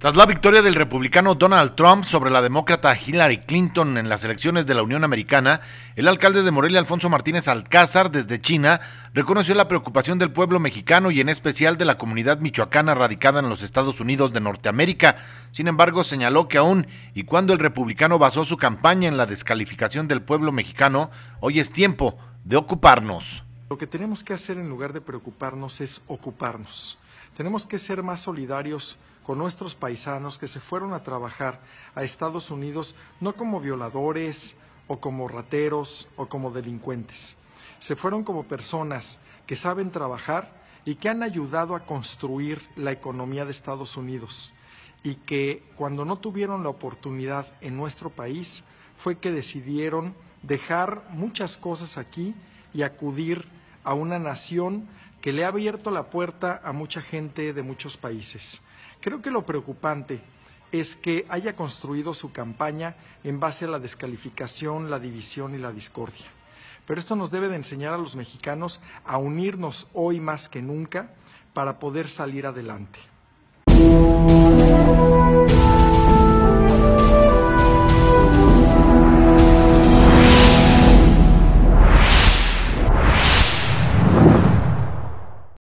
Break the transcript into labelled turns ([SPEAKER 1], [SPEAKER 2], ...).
[SPEAKER 1] Tras la victoria del republicano Donald Trump sobre la demócrata Hillary Clinton en las elecciones de la Unión Americana, el alcalde de Morelia, Alfonso Martínez Alcázar, desde China, reconoció la preocupación del pueblo mexicano y en especial de la comunidad michoacana radicada en los Estados Unidos de Norteamérica. Sin embargo, señaló que aún y cuando el republicano basó su campaña en la descalificación del pueblo mexicano, hoy es tiempo de
[SPEAKER 2] ocuparnos. Lo que tenemos que hacer en lugar de preocuparnos es ocuparnos. Tenemos que ser más solidarios con nuestros paisanos que se fueron a trabajar a Estados Unidos no como violadores o como rateros o como delincuentes. Se fueron como personas que saben trabajar y que han ayudado a construir la economía de Estados Unidos y que cuando no tuvieron la oportunidad en nuestro país fue que decidieron dejar muchas cosas aquí y acudir a una nación que le ha abierto la puerta a mucha gente de muchos países. Creo que lo preocupante es que haya construido su campaña en base a la descalificación, la división y la discordia. Pero esto nos debe de enseñar a los mexicanos a unirnos hoy más que nunca para poder salir adelante.